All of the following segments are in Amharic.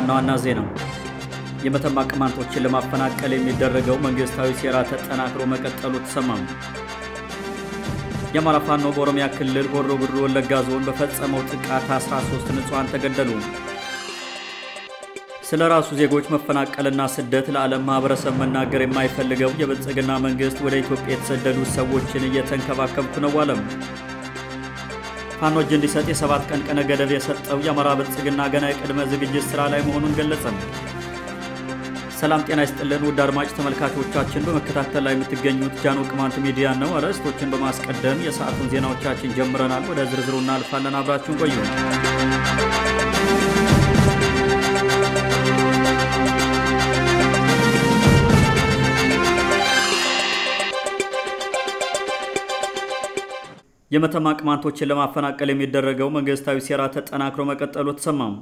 ዋና ዋና ዜና የመተማ ቅማንቶችን ለማፈናቀል የሚደረገው መንግስታዊ ሴራ ተጠናክሮ መቀጠሉ ተሰማሙ። የአማራ ፋኖ በኦሮሚያ ክልል ሆሮ ጉድሩ ወለጋ ዞን በፈጸመው ጥቃት 13 ንጹሐን ተገደሉ። ስለ ራሱ ዜጎች መፈናቀልና ስደት ለዓለም ማህበረሰብ መናገር የማይፈልገው የብልጽግና መንግስት ወደ ኢትዮጵያ የተሰደዱ ሰዎችን እየተንከባከብኩ ነው አለም። ፋኖ እጅ እንዲሰጥ የሰባት ቀን ቀነ ገደብ የሰጠው የአማራ ብልጽግና ገና የቅድመ ዝግጅት ስራ ላይ መሆኑን ገለጸም። ሰላም ጤና ይስጥልን ውድ አድማጭ ተመልካቾቻችን፣ በመከታተል ላይ የምትገኙት ጃኖ ቅማንት ሚዲያ ነው። አርዕስቶችን በማስቀደም የሰዓቱን ዜናዎቻችን ጀምረናል። ወደ ዝርዝሩ እናልፋለን። አብራችሁን ቆዩ። የመተማ ቅማንቶችን ለማፈናቀል የሚደረገው መንግስታዊ ሴራ ተጠናክሮ መቀጠሉ ተሰማም።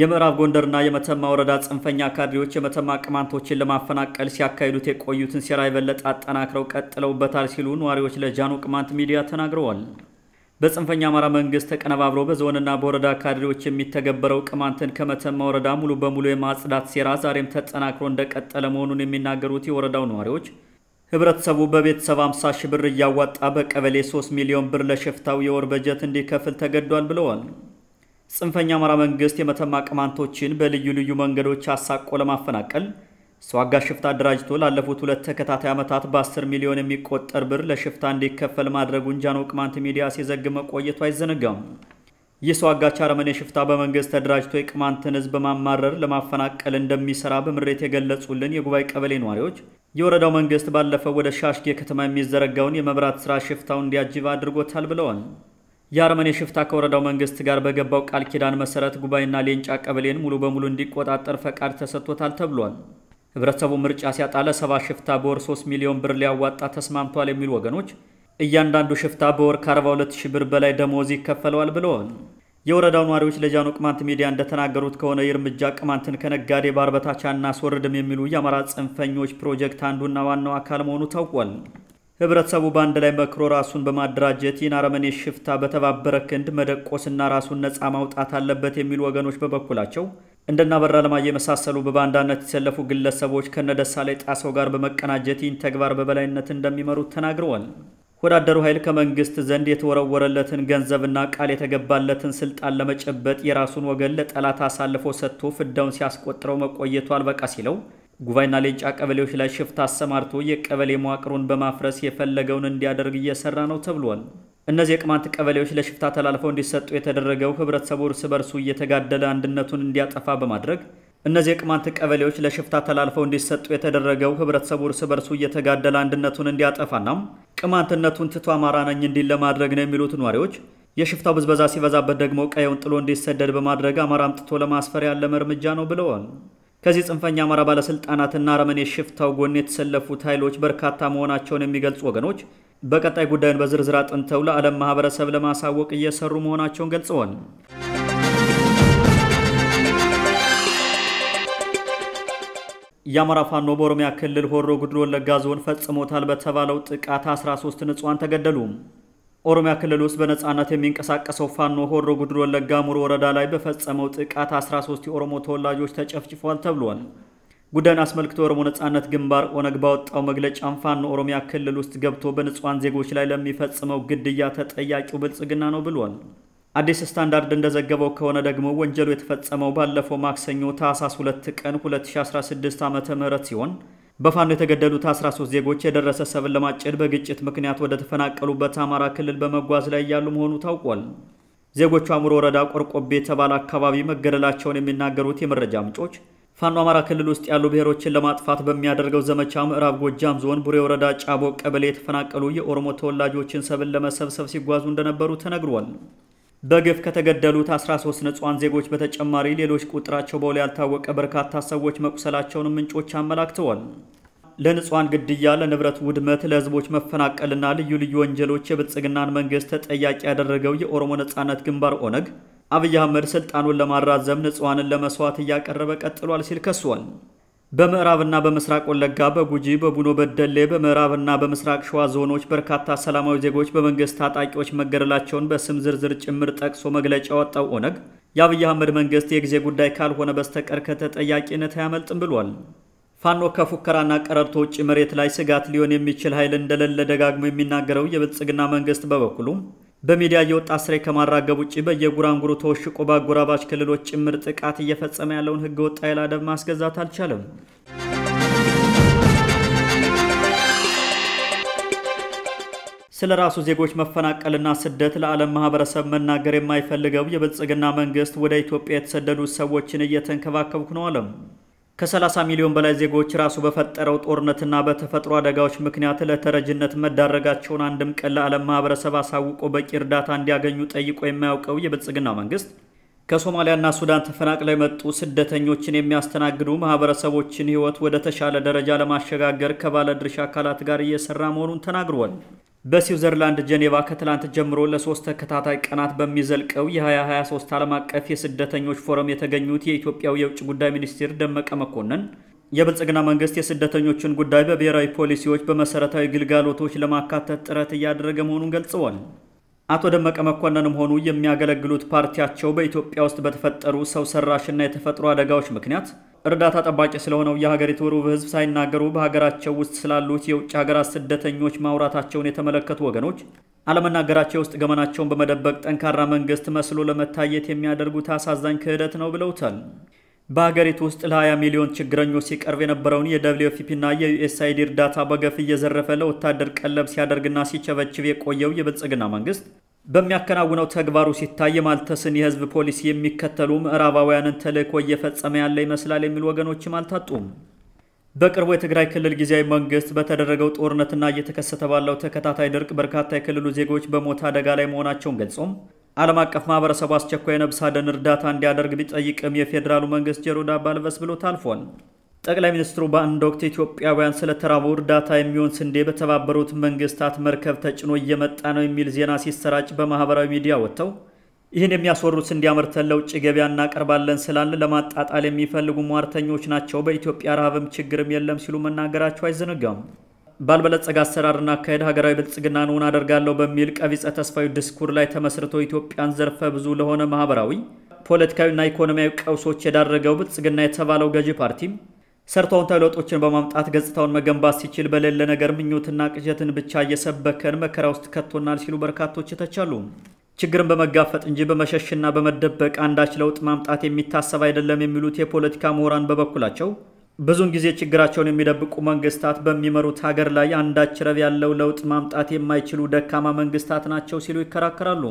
የምዕራብ ጎንደርና የመተማ ወረዳ ጽንፈኛ ካድሬዎች የመተማ ቅማንቶችን ለማፈናቀል ሲያካሂዱት የቆዩትን ሴራ የበለጠ አጠናክረው ቀጥለውበታል ሲሉ ነዋሪዎች ለጃኖ ቅማንት ሚዲያ ተናግረዋል። በጽንፈኛ አማራ መንግስት ተቀነባብሮ በዞንና በወረዳ ካድሬዎች የሚተገበረው ቅማንትን ከመተማ ወረዳ ሙሉ በሙሉ የማጽዳት ሴራ ዛሬም ተጠናክሮ እንደቀጠለ መሆኑን የሚናገሩት የወረዳው ነዋሪዎች ህብረተሰቡ በቤተሰብ 50 ሺህ ብር እያዋጣ በቀበሌ 3 ሚሊዮን ብር ለሽፍታው የወር በጀት እንዲከፍል ተገዷል ብለዋል። ጽንፈኛ አማራ መንግስት የመተማ ቅማንቶችን በልዩ ልዩ መንገዶች አሳቆ ለማፈናቀል ሰው ሽፍታ አደራጅቶ ላለፉት ሁለት ተከታታይ ዓመታት በ10 ሚሊዮን የሚቆጠር ብር ለሽፍታ እንዲከፈል ማድረጉን ጃኖ ቅማንት ሚዲያ ሲዘግብ መቆየቱ አይዘነጋም። ይህ ሰው አጋች አረመኔ ሽፍታ በመንግስት ተደራጅቶ የቅማንትን ህዝብ በማማረር ለማፈናቀል እንደሚሰራ በምሬት የገለጹልን የጉባኤ ቀበሌ ነዋሪዎች የወረዳው መንግስት ባለፈው ወደ ሻሽጌ ከተማ የሚዘረጋውን የመብራት ስራ ሽፍታው እንዲያጅብ አድርጎታል ብለዋል። የአርመኔ ሽፍታ ከወረዳው መንግስት ጋር በገባው ቃል ኪዳን መሰረት ጉባኤና ሌንጫ ቀበሌን ሙሉ በሙሉ እንዲቆጣጠር ፈቃድ ተሰጥቶታል ተብሏል። ህብረተሰቡ ምርጫ ሲያጣለ ሰባ ሽፍታ በወር 3 ሚሊዮን ብር ሊያዋጣ ተስማምቷል የሚሉ ወገኖች እያንዳንዱ ሽፍታ በወር ከ42 ሺህ ብር በላይ ደሞዝ ይከፈለዋል ብለዋል። የወረዳው ነዋሪዎች ለጃኖ ቅማንት ሚዲያ እንደተናገሩት ከሆነ የእርምጃ ቅማንትን ከነጋዴ ባር በታች አናስወርድም የሚሉ የአማራ ጽንፈኞች ፕሮጀክት አንዱና ዋናው አካል መሆኑ ታውቋል። ህብረተሰቡ በአንድ ላይ መክሮ ራሱን በማደራጀት ይህን አረመኔ ሽፍታ በተባበረ ክንድ መደቆስና ራሱን ነፃ ማውጣት አለበት የሚሉ ወገኖች በበኩላቸው እንደና በራ ለማየ የመሳሰሉ በባንዳነት የተሰለፉ ግለሰቦች ላይ ጣሰው ጋር በመቀናጀት ይህን ተግባር በበላይነት እንደሚመሩት ተናግረዋል። ወዳደሩ ኃይል ከመንግስት ዘንድ የተወረወረለትን ገንዘብና ቃል የተገባለትን ስልጣን ለመጨበጥ የራሱን ወገን ለጠላት አሳልፎ ሰጥቶ ፍዳውን ሲያስቆጥረው መቆየቱ አልበቃ ሲለው ጉባኤና ሌንጫ ቀበሌዎች ላይ ሽፍታ አሰማርቶ የቀበሌ መዋቅሩን በማፍረስ የፈለገውን እንዲያደርግ እየሰራ ነው ተብሏል። እነዚህ የቅማንት ቀበሌዎች ለሽፍታ ተላልፈው እንዲሰጡ የተደረገው ህብረተሰቡ እርስ በርሱ እየተጋደለ አንድነቱን እንዲያጠፋ በማድረግ እነዚህ የቅማንት ቀበሌዎች ለሽፍታ ተላልፈው እንዲሰጡ የተደረገው ህብረተሰቡ እርስ በርሱ እየተጋደለ አንድነቱን እንዲያጠፋና ቅማንትነቱን ትቶ አማራ ነኝ እንዲል ለማድረግ ነው የሚሉት ነዋሪዎች የሽፍታው ብዝበዛ ሲበዛበት ደግሞ ቀየውን ጥሎ እንዲሰደድ በማድረግ አማራ አምጥቶ ለማስፈር ያለመ እርምጃ ነው ብለዋል። ከዚህ ጽንፈኛ አማራ ባለስልጣናትና አረመኔ ሽፍታው ጎን የተሰለፉት ኃይሎች በርካታ መሆናቸውን የሚገልጹ ወገኖች በቀጣይ ጉዳዩን በዝርዝር አጥንተው ለዓለም ማህበረሰብ ለማሳወቅ እየሰሩ መሆናቸውን ገልጸዋል። የአማራ ፋኖ በኦሮሚያ ክልል ሆሮ ጉድሎ ወለጋ ዞን ፈጽሞታል በተባለው ጥቃት 13 ንጹሐን ተገደሉ። ኦሮሚያ ክልል ውስጥ በነፃነት የሚንቀሳቀሰው ፋኖ ሆሮ ጉድሎ ወለጋ ሙር ወረዳ ላይ በፈጸመው ጥቃት 13 የኦሮሞ ተወላጆች ተጨፍጭፏል ተብሏል። ጉዳዩን አስመልክቶ የኦሮሞ ነጻነት ግንባር ኦነግ ባወጣው መግለጫም ፋኖ ኦሮሚያ ክልል ውስጥ ገብቶ በንጹሐን ዜጎች ላይ ለሚፈጽመው ግድያ ተጠያቂው ብልጽግና ነው ብሏል። አዲስ ስታንዳርድ እንደዘገበው ከሆነ ደግሞ ወንጀሉ የተፈጸመው ባለፈው ማክሰኞ ታህሳስ 2 ቀን 2016 ዓ ም ሲሆን በፋኖ የተገደሉት 13 ዜጎች የደረሰ ሰብል ለማጨድ በግጭት ምክንያት ወደ ተፈናቀሉበት አማራ ክልል በመጓዝ ላይ ያሉ መሆኑ ታውቋል። ዜጎቹ አሙሮ ወረዳ ቆርቆቤ የተባለ አካባቢ መገደላቸውን የሚናገሩት የመረጃ ምንጮች ፋኖ አማራ ክልል ውስጥ ያሉ ብሔሮችን ለማጥፋት በሚያደርገው ዘመቻ ምዕራብ ጎጃም ዞን ቡሬ ወረዳ ጫቦ ቀበሌ የተፈናቀሉ የኦሮሞ ተወላጆችን ሰብል ለመሰብሰብ ሲጓዙ እንደነበሩ ተነግሯል። በግፍ ከተገደሉት 13 ንጹሃን ዜጎች በተጨማሪ ሌሎች ቁጥራቸው በውል ያልታወቀ በርካታ ሰዎች መቁሰላቸውን ምንጮች አመላክተዋል። ለንጹሃን ግድያ፣ ለንብረት ውድመት፣ ለህዝቦች መፈናቀልና ልዩ ልዩ ወንጀሎች የብልጽግናን መንግስት ተጠያቂ ያደረገው የኦሮሞ ነጻነት ግንባር ኦነግ አብይ አህመድ ስልጣኑን ለማራዘም ንጹሃንን ለመስዋዕት እያቀረበ ቀጥሏል ሲል ከሷል። በምዕራብና በምስራቅ ወለጋ በጉጂ በቡኖ በደሌ በምዕራብና በምስራቅ ሸዋ ዞኖች በርካታ ሰላማዊ ዜጎች በመንግስት ታጣቂዎች መገደላቸውን በስም ዝርዝር ጭምር ጠቅሶ መግለጫ ያወጣው ኦነግ የአብይ አህመድ መንግስት የጊዜ ጉዳይ ካልሆነ በስተቀር ከተጠያቂነት አያመልጥም ብሏል። ፋኖ ከፉከራና ቀረርቶ ውጭ መሬት ላይ ስጋት ሊሆን የሚችል ኃይል እንደሌለ ደጋግሞ የሚናገረው የብልጽግና መንግስት በበኩሉ በሚዲያ እየወጣ ስራ ከማራገብ ውጭ በየጉራንጉሩ ተወሽቆ በአጎራባች ክልሎች ጭምር ጥቃት እየፈጸመ ያለውን ወጥ ኃይል አደብ ማስገዛት አልቻለም። ስለ ራሱ ዜጎች መፈናቀልና ስደት ለዓለም ማህበረሰብ መናገር የማይፈልገው የብልጽግና መንግስት ወደ ኢትዮጵያ የተሰደዱ ሰዎችን እየተንከባከብኩ ነው አለም። ከ30 ሚሊዮን በላይ ዜጎች ራሱ በፈጠረው ጦርነትና በተፈጥሮ አደጋዎች ምክንያት ለተረጅነት መዳረጋቸውን አንድም ቀን ለዓለም ማህበረሰብ አሳውቆ በቂ እርዳታ እንዲያገኙ ጠይቆ የማያውቀው የብልጽግና መንግስት ከሶማሊያና ሱዳን ተፈናቅለው የመጡ ስደተኞችን የሚያስተናግዱ ማህበረሰቦችን ህይወት ወደ ተሻለ ደረጃ ለማሸጋገር ከባለድርሻ አካላት ጋር እየሰራ መሆኑን ተናግሯል። በስዊዘርላንድ ጀኔቫ ከትላንት ጀምሮ ለሶስት ተከታታይ ቀናት በሚዘልቀው የ2023 ዓለም አቀፍ የስደተኞች ፎረም የተገኙት የኢትዮጵያው የውጭ ጉዳይ ሚኒስትር ደመቀ መኮንን የብልጽግና መንግስት የስደተኞችን ጉዳይ በብሔራዊ ፖሊሲዎች፣ በመሠረታዊ ግልጋሎቶች ለማካተት ጥረት እያደረገ መሆኑን ገልጸዋል። አቶ ደመቀ መኮንንም ሆኑ የሚያገለግሉት ፓርቲያቸው በኢትዮጵያ ውስጥ በተፈጠሩ ሰው ሰራሽና የተፈጥሮ አደጋዎች ምክንያት እርዳታ ጠባቂ ስለሆነው የሀገሪቱ ሩብ ሕዝብ ሳይናገሩ በሀገራቸው ውስጥ ስላሉት የውጭ ሀገራት ስደተኞች ማውራታቸውን የተመለከቱ ወገኖች አለመናገራቸው ውስጥ ገመናቸውን በመደበቅ ጠንካራ መንግስት መስሎ ለመታየት የሚያደርጉት አሳዛኝ ክህደት ነው ብለውታል። በሀገሪቱ ውስጥ ለ20 ሚሊዮን ችግረኞች ሲቀርብ የነበረውን የደብሊው ኤፍ ፒና የዩኤስአይዲ እርዳታ በገፍ እየዘረፈ ለወታደር ቀለብ ሲያደርግና ሲቸበችብ የቆየው የብልጽግና መንግስት በሚያከናውነው ተግባሩ ሲታይ የማልተስን የህዝብ ፖሊሲ የሚከተሉ ምዕራባውያንን ተልእኮ እየፈጸመ ያለ ይመስላል የሚሉ ወገኖችም አልታጡም። በቅርቡ የትግራይ ክልል ጊዜያዊ መንግስት በተደረገው ጦርነትና እየተከሰተ ባለው ተከታታይ ድርቅ በርካታ የክልሉ ዜጎች በሞት አደጋ ላይ መሆናቸውን ገልጾም ዓለም አቀፍ ማህበረሰቡ አስቸኳይ የነብስ አድን እርዳታ እንዲያደርግ ቢጠይቅም የፌዴራሉ መንግስት ጆሮ ዳባ ልበስ ብሎ ታልፏል። ጠቅላይ ሚኒስትሩ በአንድ ወቅት ኢትዮጵያውያን ስለተራቡ እርዳታ የሚሆን ስንዴ በተባበሩት መንግስታት መርከብ ተጭኖ እየመጣ ነው የሚል ዜና ሲሰራጭ በማህበራዊ ሚዲያ ወጥተው ይህን የሚያስወሩት ስንዴ አምርተን ለውጭ ገበያ እናቀርባለን ስላለ ለማጣጣል የሚፈልጉ ሟርተኞች ናቸው፣ በኢትዮጵያ ረሃብም ችግርም የለም ሲሉ መናገራቸው አይዘነጋም። ባልበለጸገ አሰራርና አካሄድ ሀገራዊ ብልጽግና እውን አደርጋለሁ በሚል ቀቢጸ ተስፋዊ ድስኩር ላይ ተመስርቶ ኢትዮጵያን ዘርፈ ብዙ ለሆነ ማህበራዊ ፖለቲካዊና ኢኮኖሚያዊ ቀውሶች የዳረገው ብልጽግና የተባለው ገዢ ፓርቲም ሰርታውንታዊ ለውጦችን በማምጣት ገጽታውን መገንባት ሲችል በሌለ ነገር ምኞትና ቅዠትን ብቻ እየሰበከን መከራ ውስጥ ከቶናል ሲሉ በርካቶች ተቻሉ። ችግርን በመጋፈጥ እንጂ በመሸሽና በመደበቅ አንዳች ለውጥ ማምጣት የሚታሰብ አይደለም የሚሉት የፖለቲካ ምሁራን በበኩላቸው ብዙውን ጊዜ ችግራቸውን የሚደብቁ መንግስታት በሚመሩት ሀገር ላይ አንዳች ረብ ያለው ለውጥ ማምጣት የማይችሉ ደካማ መንግስታት ናቸው ሲሉ ይከራከራሉ።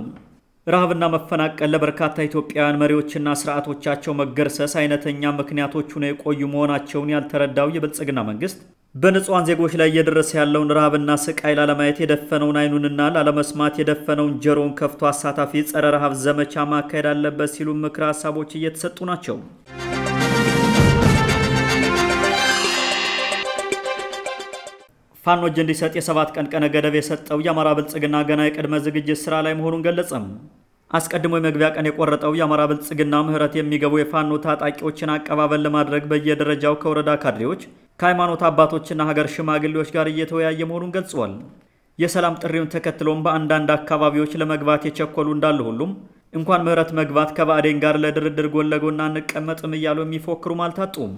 ረሃብና መፈናቀል ለበርካታ ኢትዮጵያውያን መሪዎችና ስርዓቶቻቸው መገርሰስ አይነተኛ ምክንያቶች ሆነው የቆዩ መሆናቸውን ያልተረዳው የብልጽግና መንግስት በንጹሐን ዜጎች ላይ እየደረሰ ያለውን ረሃብና ስቃይ ላለማየት የደፈነውን አይኑንና ላለመስማት የደፈነውን ጆሮውን ከፍቶ አሳታፊ ጸረ ረሃብ ዘመቻ ማካሄድ አለበት ሲሉ ምክረ ሀሳቦች እየተሰጡ ናቸው። ፋኖ እንዲሰጥ የሰባት ቀን ቀነ ገደብ የሰጠው የአማራ ብልጽግና ገና የቅድመ ዝግጅት ስራ ላይ መሆኑን ገለጸም። አስቀድሞ የመግቢያ ቀን የቆረጠው የአማራ ብልጽግና ምህረት የሚገቡ የፋኖ ታጣቂዎችን አቀባበል ለማድረግ በየደረጃው ከወረዳ ካድሬዎች፣ ከሃይማኖት አባቶችና ሀገር ሽማግሌዎች ጋር እየተወያየ መሆኑን ገልጿል። የሰላም ጥሪውን ተከትሎም በአንዳንድ አካባቢዎች ለመግባት የቸኮሉ እንዳለ ሁሉም እንኳን ምህረት መግባት ከባዕዴን ጋር ለድርድር ጎን ለጎን አንቀመጥም እያሉ የሚፎክሩም አልታጡም።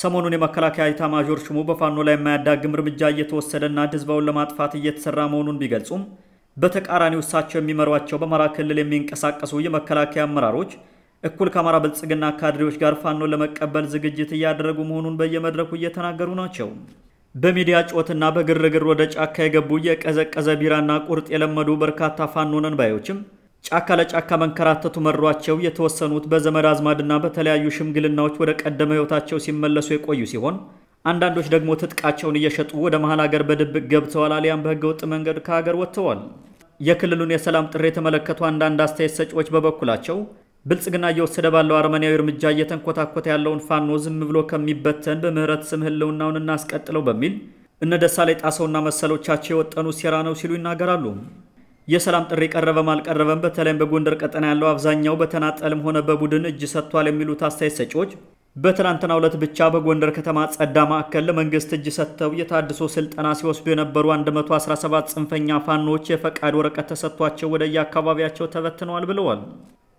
ሰሞኑን የመከላከያ ኢታማዦር ሹሙ በፋኖ ላይ የማያዳግም እርምጃ እየተወሰደና ህዝባውን ለማጥፋት እየተሰራ መሆኑን ቢገልጹም በተቃራኒው እሳቸው የሚመሯቸው በአማራ ክልል የሚንቀሳቀሱ የመከላከያ አመራሮች እኩል ከአማራ ብልጽግና ካድሬዎች ጋር ፋኖን ለመቀበል ዝግጅት እያደረጉ መሆኑን በየመድረኩ እየተናገሩ ናቸው። በሚዲያ ጮትና በግርግር ወደ ጫካ የገቡ የቀዘቀዘ ቢራና ቁርጥ የለመዱ በርካታ ፋኖ ነን ባዮችም ጫካ ለጫካ መንከራተቱ መሯቸው የተወሰኑት በዘመድ አዝማድና በተለያዩ ሽምግልናዎች ወደ ቀደመ ሕይወታቸው ሲመለሱ የቆዩ ሲሆን አንዳንዶች ደግሞ ትጥቃቸውን እየሸጡ ወደ መሀል ሀገር በድብቅ ገብተዋል አሊያም በህገወጥ መንገድ ከሀገር ወጥተዋል። የክልሉን የሰላም ጥሪ የተመለከቱ አንዳንድ አስተያየት ሰጪዎች በበኩላቸው ብልጽግና እየወሰደ ባለው አረመኔያዊ እርምጃ እየተንኮታኮተ ያለውን ፋኖ ዝም ብሎ ከሚበተን በምህረት ስም ህልውናውን እናስቀጥለው በሚል እነ ላይ ጣሰውና መሰሎቻቸው የወጠኑ ሴራ ነው ሲሉ ይናገራሉ። የሰላም ጥሪ ቀረበም አልቀረበም በተለይም በጎንደር ቀጠና ያለው አብዛኛው በተናጠልም ሆነ በቡድን እጅ ሰጥቷል የሚሉት አስተያየት ሰጪዎች በትናንትና ዕለት ብቻ በጎንደር ከተማ ጸዳ ማዕከል ለመንግስት እጅ ሰጥተው የታድሶ ስልጠና ሲወስዱ የነበሩ 117 ጽንፈኛ ፋኖች የፈቃድ ወረቀት ተሰጥቷቸው ወደየአካባቢያቸው ተበትነዋል ብለዋል።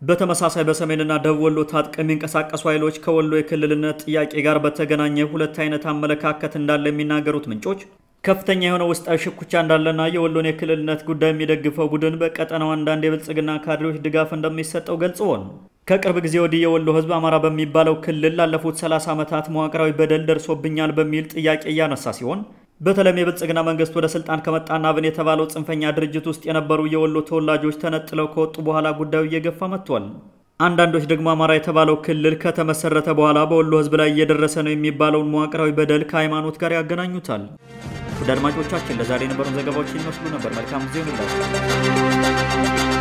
በተመሳሳይ በሰሜንና ደቡብ ወሎ ታጥቀው የሚንቀሳቀሱ ኃይሎች ከወሎ የክልልነት ጥያቄ ጋር በተገናኘ ሁለት አይነት አመለካከት እንዳለ የሚናገሩት ምንጮች ከፍተኛ የሆነ ውስጣዊ ሽኩቻ እንዳለና የወሎን የክልልነት ጉዳይ የሚደግፈው ቡድን በቀጠናው አንዳንድ የብልጽግና ካድሬዎች ድጋፍ እንደሚሰጠው ገልጿል። ከቅርብ ጊዜ ወዲህ የወሎ ሕዝብ አማራ በሚባለው ክልል ላለፉት 30 ዓመታት መዋቅራዊ በደል ደርሶብኛል በሚል ጥያቄ እያነሳ ሲሆን በተለይም የብልጽግና መንግስት ወደ ስልጣን ከመጣና አብን የተባለው ጽንፈኛ ድርጅት ውስጥ የነበሩ የወሎ ተወላጆች ተነጥለው ከወጡ በኋላ ጉዳዩ እየገፋ መጥቷል። አንዳንዶች ደግሞ አማራ የተባለው ክልል ከተመሰረተ በኋላ በወሎ ሕዝብ ላይ እየደረሰ ነው የሚባለውን መዋቅራዊ በደል ከሃይማኖት ጋር ያገናኙታል። ወደ አድማጮቻችን ለዛሬ የነበሩን ዘገባዎች ይመስሉ ነበር። መልካም ጊዜ እንላለን።